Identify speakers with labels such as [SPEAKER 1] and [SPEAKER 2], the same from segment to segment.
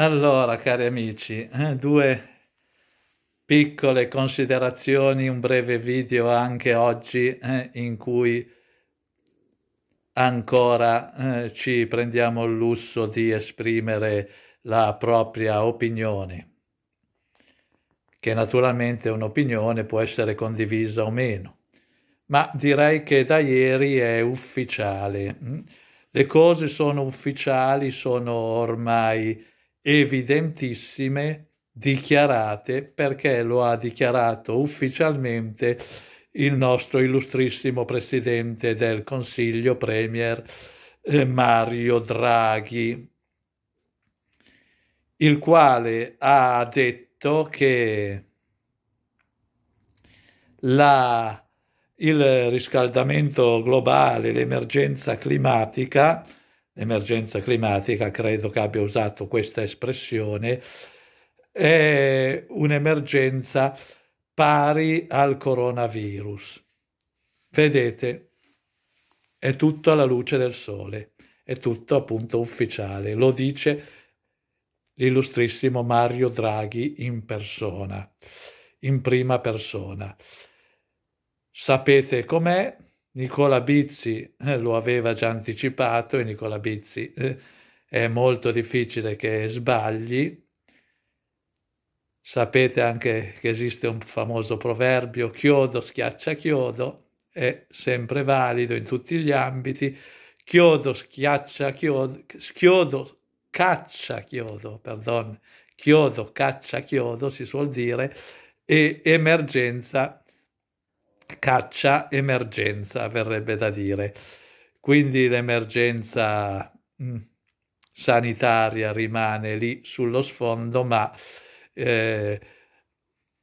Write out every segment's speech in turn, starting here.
[SPEAKER 1] Allora, cari amici, eh, due piccole considerazioni, un breve video anche oggi eh, in cui ancora eh, ci prendiamo il lusso di esprimere la propria opinione, che naturalmente un'opinione può essere condivisa o meno, ma direi che da ieri è ufficiale. Mm. Le cose sono ufficiali, sono ormai evidentissime dichiarate perché lo ha dichiarato ufficialmente il nostro illustrissimo presidente del Consiglio Premier eh, Mario Draghi, il quale ha detto che la, il riscaldamento globale, l'emergenza climatica emergenza climatica, credo che abbia usato questa espressione, è un'emergenza pari al coronavirus. Vedete, è tutto alla luce del sole, è tutto appunto ufficiale, lo dice l'illustrissimo Mario Draghi in persona, in prima persona. Sapete com'è? Nicola Bizzi eh, lo aveva già anticipato e Nicola Bizzi eh, è molto difficile che sbagli. Sapete anche che esiste un famoso proverbio chiodo schiaccia chiodo, è sempre valido in tutti gli ambiti. Chiodo schiaccia chiodo, schiodo caccia chiodo, perdon, chiodo caccia chiodo si suol dire, e emergenza caccia emergenza, verrebbe da dire. Quindi l'emergenza mm, sanitaria rimane lì sullo sfondo, ma eh,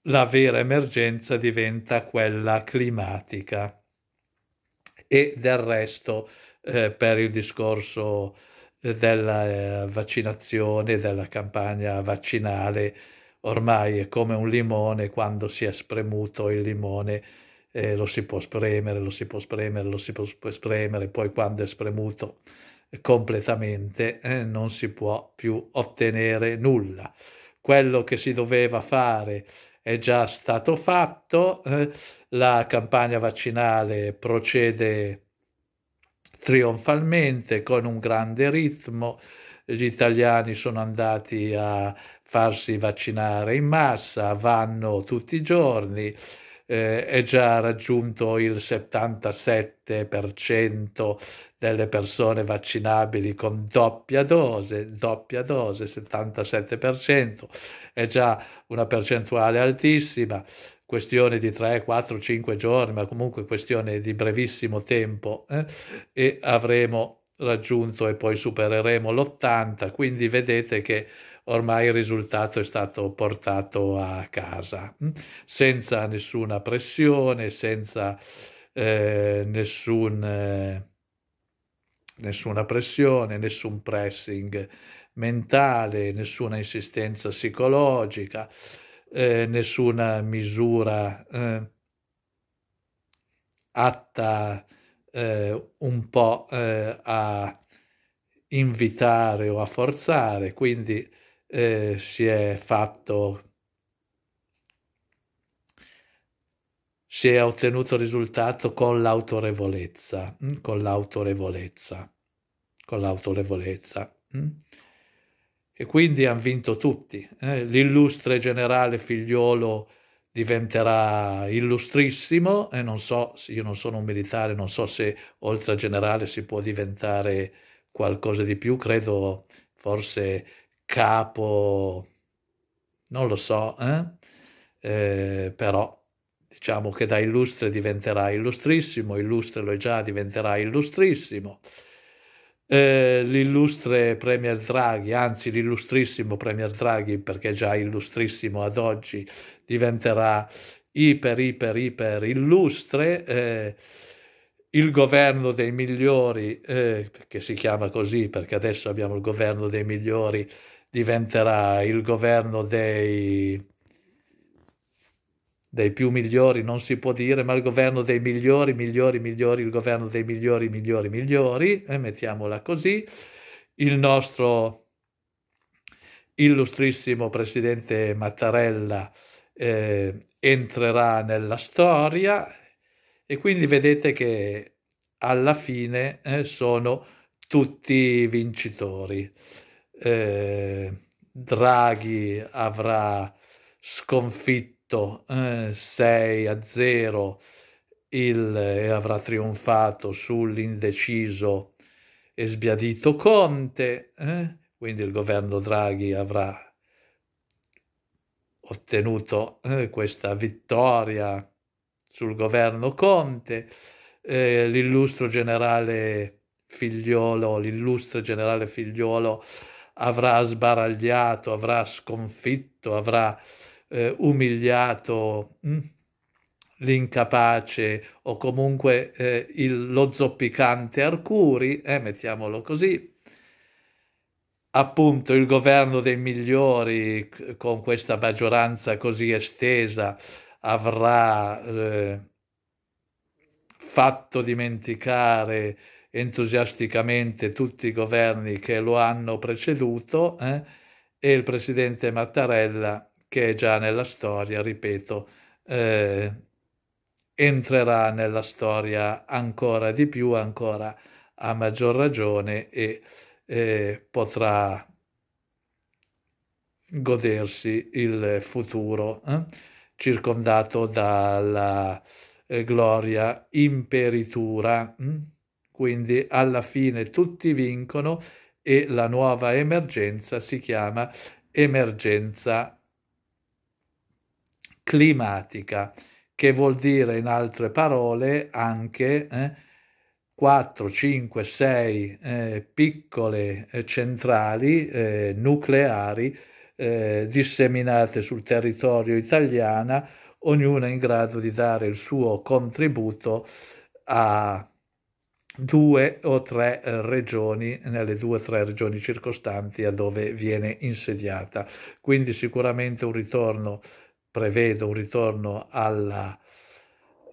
[SPEAKER 1] la vera emergenza diventa quella climatica. E del resto, eh, per il discorso della eh, vaccinazione, della campagna vaccinale, ormai è come un limone, quando si è spremuto il limone eh, lo si può spremere, lo si può spremere, lo si può spremere, poi quando è spremuto completamente eh, non si può più ottenere nulla. Quello che si doveva fare è già stato fatto, eh, la campagna vaccinale procede trionfalmente con un grande ritmo, gli italiani sono andati a farsi vaccinare in massa, vanno tutti i giorni, eh, è già raggiunto il 77% delle persone vaccinabili con doppia dose, doppia dose 77%, è già una percentuale altissima, questione di 3, 4, 5 giorni, ma comunque questione di brevissimo tempo eh, e avremo raggiunto e poi supereremo l'80, quindi vedete che ormai il risultato è stato portato a casa, mm? senza nessuna pressione, senza eh, nessun, eh, nessuna pressione, nessun pressing mentale, nessuna insistenza psicologica, eh, nessuna misura eh, atta eh, un po' eh, a invitare o a forzare, quindi eh, si è fatto, si è ottenuto risultato mm, con l'autorevolezza, con l'autorevolezza, con mm. l'autorevolezza. E quindi hanno vinto tutti. Eh? L'illustre generale figliolo diventerà illustrissimo e eh, non so, io non sono un militare, non so se oltre a generale si può diventare qualcosa di più, credo forse capo, non lo so, eh? Eh, però diciamo che da illustre diventerà illustrissimo, illustre lo è già, diventerà illustrissimo. Eh, l'illustre Premier Draghi, anzi l'illustrissimo Premier Draghi, perché già illustrissimo ad oggi, diventerà iper, iper, iper illustre. Eh, il governo dei migliori, eh, che si chiama così perché adesso abbiamo il governo dei migliori diventerà il governo dei, dei più migliori, non si può dire, ma il governo dei migliori, migliori, migliori, il governo dei migliori, migliori, migliori, eh, mettiamola così, il nostro illustrissimo presidente Mattarella eh, entrerà nella storia e quindi vedete che alla fine eh, sono tutti vincitori eh, Draghi avrà sconfitto eh, 6 a 0 il, e eh, avrà trionfato sull'indeciso e sbiadito Conte, eh? quindi il governo Draghi avrà ottenuto eh, questa vittoria sul governo Conte, eh, l'illustre generale Figliolo, l'illustre generale Figliolo avrà sbaragliato, avrà sconfitto, avrà eh, umiliato mh, hm, l'incapace o comunque eh, il, lo zoppicante Arcuri, eh, mettiamolo così, appunto il governo dei migliori con questa maggioranza così estesa avrà eh, fatto dimenticare entusiasticamente tutti i governi che lo hanno preceduto eh, e il presidente Mattarella che è già nella storia, ripeto, eh, entrerà nella storia ancora di più, ancora a maggior ragione e eh, potrà godersi il futuro eh? circondato dalla eh, gloria imperitura. Hm? Quindi alla fine tutti vincono e la nuova emergenza si chiama emergenza climatica, che vuol dire in altre parole anche eh, 4, 5, 6 eh, piccole eh, centrali eh, nucleari eh, disseminate sul territorio italiano, ognuna in grado di dare il suo contributo a due o tre eh, regioni, nelle due o tre regioni circostanti a dove viene insediata. Quindi sicuramente un ritorno, prevedo un ritorno alla,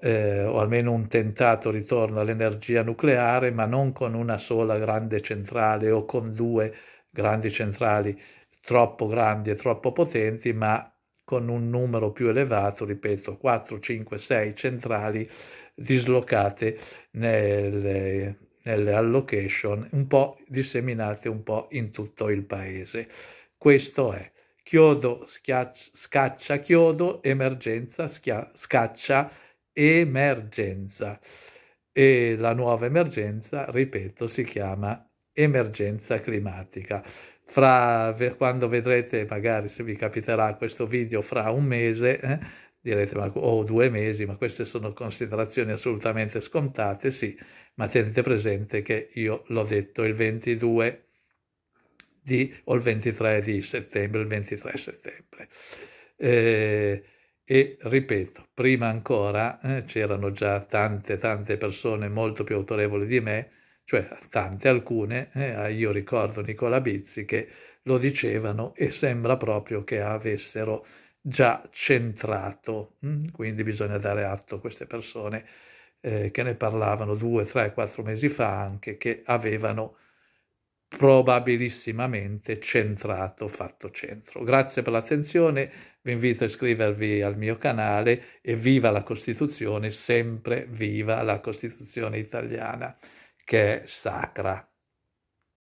[SPEAKER 1] eh, o almeno un tentato ritorno all'energia nucleare, ma non con una sola grande centrale o con due grandi centrali troppo grandi e troppo potenti, ma con un numero più elevato, ripeto, 4, 5, 6 centrali dislocate nelle, nelle allocation, un po' disseminate un po' in tutto il paese. Questo è chiodo, schiaccia, scaccia chiodo, emergenza, schia, scaccia emergenza. E la nuova emergenza, ripeto, si chiama emergenza climatica fra, quando vedrete, magari se vi capiterà questo video fra un mese, eh, direte o oh, due mesi, ma queste sono considerazioni assolutamente scontate, sì, ma tenete presente che io l'ho detto il 22 di, o il 23 di settembre, il 23 settembre. Eh, e ripeto, prima ancora eh, c'erano già tante tante persone molto più autorevoli di me cioè tante alcune, eh, ah, io ricordo Nicola Bizzi che lo dicevano e sembra proprio che avessero già centrato, mm? quindi bisogna dare atto a queste persone eh, che ne parlavano due, tre, quattro mesi fa anche, che avevano probabilissimamente centrato fatto centro. Grazie per l'attenzione, vi invito a iscrivervi al mio canale e viva la Costituzione, sempre viva la Costituzione italiana che è sacra.